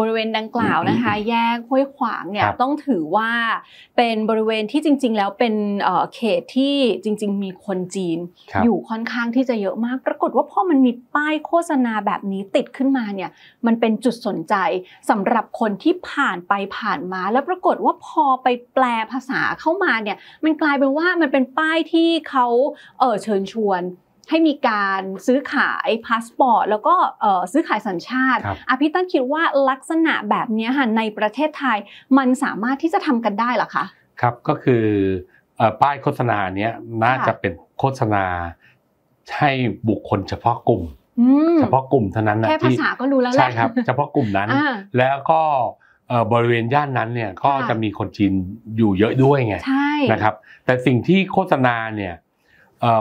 บริเวณดังกล่าวนะคะแยกห้วยขวางเนี่ยต้องถือว่า เป็นบริเวณที่จริง ๆ แล้วเป็นเขตที่จริง ๆ มีคนจีนอยู่ค่อนข้างที่จะเยอะมาก ปรากฏ ว่าพอมันมีป้ายโฆษณาแบบนี้ติดขึ้นมาเนี่ยมันเป็นจุดสนใจ สำหรับคนที่ผ่านไปผ่านมา แล้วปรากฏว่าพอไปแปลภาษาเข้ามาเนี่ยมันกลายเป็นว่ามันเป็นป้ายที่เขาเออเชิญชวนให้มีการซื้อขายพาสปอร์ตแล้วก็ซื้อขายสัญชาติ อภิตั้นคิดว่าลักษณะแบบนี้ค่ะในประเทศไทยมันสามารถที่จะทำกันได้หรอคะครับก็คือป้ายโฆษณาเนี้ยน่าจะเป็นโฆษณาให้บุคคลเฉพาะกลุ่มเฉพาะกลุ่มเท่านั้นนะที่ภาษาก็รู้แล้วใช่ครับเฉพาะกลุ่มนั้น แล้วก็บริเวณย่านนั้นเนี่ยก็จะมีคนจีนอยู่เยอะด้วยไงนะครับ แต่สิ่งที่โฆษณาเนี่ย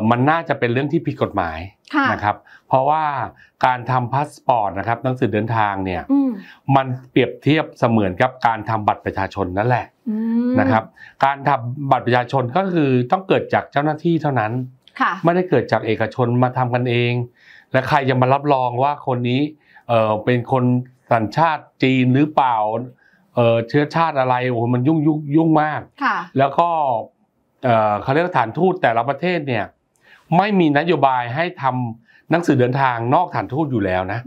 มันน่าจะเป็นเรื่องที่ผิดกฎหมายนะครับ เพราะว่าการทำพาสปอร์ตนะครับหนังสือเดินทางเนี่ยมันเปรียบเทียบเสมือนกับการทำบัตรประชาชนนั่นแหละนะครับ การทำบัตรประชาชนก็คือต้องเกิดจากเจ้าหน้าที่เท่านั้นไม่ได้เกิดจากเอกชนมาทำกันเอง และใครจะมารับรองว่าคนนี้เป็นคนสัญชาติจีนหรือเปล่าเชื้อชาติอะไรโอ้มันยุ่งยุ่งยุ่งมากแล้วก็เขาเรียกสถานทูตแต่ละประเทศเนี่ยไม่มีนโยบายให้ทำหนังสือเดินทาง นอกสถานทูตอยู่แล้วนะ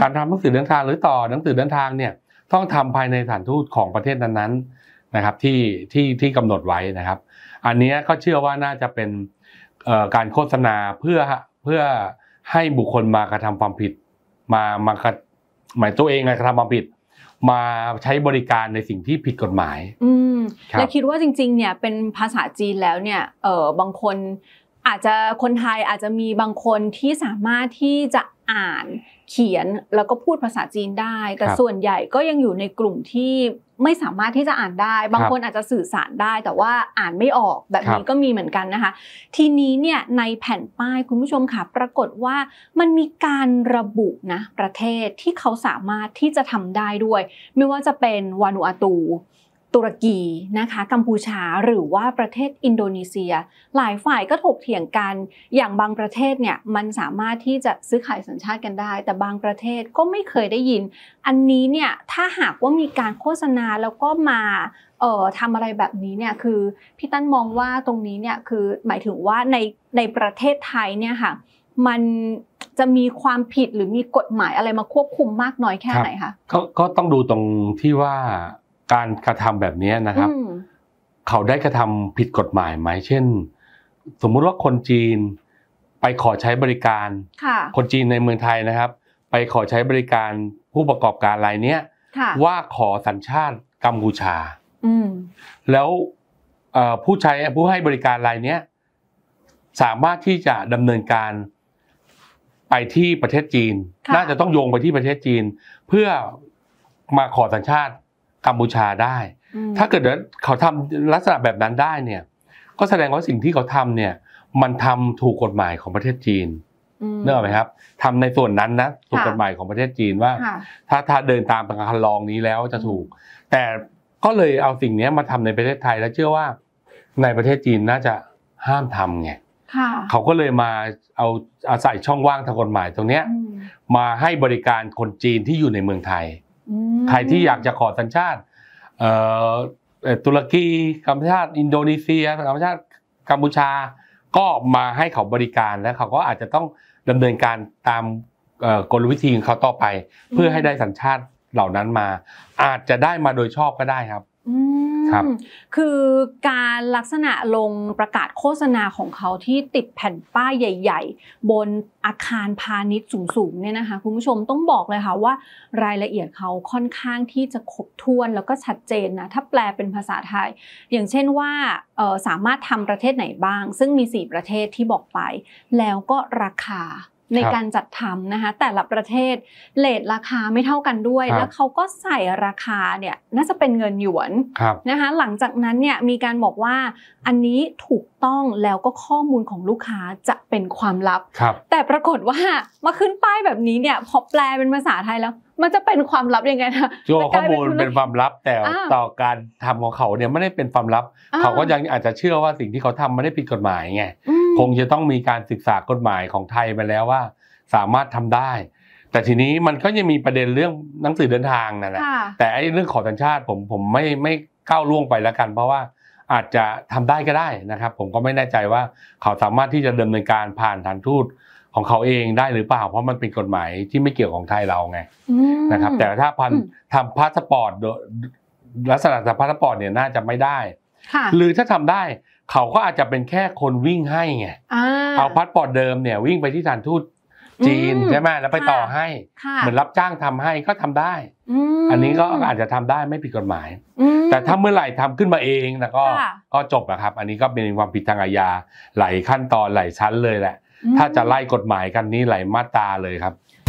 การทำหนังสือเดินทางหรือต่อหนังสือเดินทางเนี่ยต้องทำภายในสถานทูตของประเทศนั้นๆนะครับที่ที่ที่กำหนดไว้นะครับ อันนี้ก็เชื่อว่าน่าจะเป็นการโฆษณาเพื่อเพื่อให้บุคคลมากระทำความผิด มามากระหมายตัวเองไงกระทำความผิดมาใช้บริการในสิ่งที่ผิดกฎหมาย อืม และคิดว่าจริงๆ เนี่ยเป็นภาษาจีนแล้วเนี่ย เออบางคนอาจจะคนไทยอาจจะมีบางคนที่สามารถที่จะอ่านเขียนแล้วก็พูดภาษาจีนได้แต่ส่วนใหญ่ก็ยังอยู่ในกลุ่มที่ไม่สามารถที่จะอ่านได้ บางคนอาจจะสื่อสารได้ แต่ว่าอ่านไม่ออกแบบนี้ก็มีเหมือนกันนะคะ ทีนี้เนี่ยในแผ่นป้ายคุณผู้ชมค่ะ ปรากฏว่ามันมีการระบุนะประเทศที่เขาสามารถที่จะทำได้ด้วย ไม่ว่าจะเป็นวานูอาตูตุรกีนะคะกัมพูชาหรือว่าประเทศอินโดนีเซีย หลายฝ่ายก็ถกเถียงกันอย่างบางประเทศเนี่ยมันสามารถที่จะซื้อขายสัญชาติกันได้ แต่บางประเทศก็ไม่เคยได้ยิน อันนี้เนี่ยถ้าหากว่ามีการโฆษณาแล้วก็มาเอ่อทำอะไรแบบนี้เนี่ยคือพี่ตั้นมองว่าตรงนี้เนี่ยคือหมายถึงว่าในในประเทศไทยเนี่ยค่ะมันจะมีความผิดหรือมีกฎหมายอะไรมาควบคุมมากน้อยแค่ไหนคะเขาก็ต้องดูตรงที่ว่าการกระทำแบบนี้นะครับ เขาได้กระทำผิดกฎหมายไหมเช่น สมมุติว่าคนจีนไปขอใช้บริการ คนจีนในเมืองไทยนะครับ ไปขอใช้บริการผู้ประกอบการรายเนี้ยว่าขอสัญชาติกัมพูชาแล้วผู้ใช้ผู้ให้บริการรายเนี้ยสามารถที่จะดำเนินการไปที่ประเทศจีน น่าจะต้องโยงไปที่ประเทศจีน เพื่อมาขอสัญชาติกัมพูชาได้ ถ้าเกิดเขาทำลักษณะแบบนั้นได้เนี่ย ก็แสดงว่าสิ่งที่เขาทำเนี่ย มันทำถูกกฎหมายของประเทศจีนเนอะไหมครับ ทำในส่วนนั้นนะถูกกฎหมายของประเทศจีนว่า ถ้าถ้าเดินตามประคันลองนี้แล้วจะถูก แต่ก็เลยเอาสิ่งนี้มาทำในประเทศไทยแล้วเชื่อว่าในประเทศจีนน่าจะห้ามทำไงเขาก็เลยมาเอาอาศัยช่องว่างทางกฎหมายตรงเนี้ยมาให้บริการคนจีนที่อยู่ในเมืองไทยใครที่อยากจะขอสัญชาติ ตุรกีกัมพูชาอินโดนีเซียกัมพูชากัมพูชาก็มาให้เขาบริการแล้วเขาก็อาจจะต้องดำเนินการตามกลวิธีของเขาต่อไป เพื่อให้ได้สัญชาติเหล่านั้นมา อาจจะได้มาโดยชอบก็ได้ครับครับคือการลักษณะลงประกาศโฆษณาของเขาที่ติดแผ่นป้ายใหญ่ ๆ บนอาคารพาณิชย์สูงๆเนี่ยนะคะคุณผู้ชมต้องบอกเลยค่ะว่ารายละเอียดเขาค่อนข้างที่จะครบถ้วนแล้วก็ชัดเจนนะถ้าแปลเป็นภาษาไทย อย่างเช่นว่าสามารถทำประเทศไหนบ้าง ซึ่งมี4ประเทศที่บอกไป แล้วก็ราคาในการจัดทำนะคะแต่ละประเทศเลทราคาไม่เท่ากันด้วย แล้วเขาก็ใส่ราคาเนี่ยน่าจะเป็นเงินหยวนนะคะ หลังจากนั้นเนี่ยมีการบอกว่าอันนี้ถูกต้องแล้วก็ข้อมูลของลูกค้าจะเป็นความลับแต่ปรากฏว่ามาขึ้นป้ายแบบนี้เนี่ยพอแปลเป็นภาษาไทยแล้ว มันจะเป็นความลับยังไงนะัวข้อมูลเป็นความลับแต่ต่อการทำของเขาเนี่ยไม่ได้เป็นความลับ เขาก็ยังอาจจะเชื่อว่าสิ่งที่เขาทำไม่ได้ผิดกฎหมายไงคงจะต้องมีการศึกษากฎหมายของไทยไปแล้วว่า สามารถทำได้ แต่ทีนี้มันก็ยังมีประเด็นเรื่องหนังสือเดินทางนั่นแหละแต่ไอ้เรื่องขอสัญชาติผมผมไม่ไม่ก้าวล่วงไปแล้วกัน เพราะว่าอาจจะทำได้ก็ได้นะครับ ผมก็ไม่แน่ใจว่าเขาสามารถที่จะดำเนินการผ่านฐานทูตของเขาเองได้หรือเปล่า เพราะมันเป็นกฎหมายที่ไม่เกี่ยวของไทยเราไงนะครับ แต่ถ้าพันทำพาสปอร์ตลักษณะพาสปอร์ตเนี่ยน่าจะไม่ได้หรือถ้าทำได้เขาก็อาจจะเป็นแค่คนวิ่งให้ไงเอาพาสปอร์ตเดิมเนี่ยวิ่งไปที่สถานทูตจีนใช่ไหมแล้วไปต่อให้ เหมือนรับจ้างทำให้ก็ทำได้อันนี้ก็อาจจะทำได้ไม่ผิดกฎหมายแต่ถ้าเมื่อไหร่ทำขึ้นมาเองนะก็ ก็จบนะครับ อันนี้ก็เป็นความผิดทางอาญาหลายขั้นตอนหลายชั้นเลยแหละ ถ้าจะไล่กฎหมายกันนี้หลายมาตราเลยครับ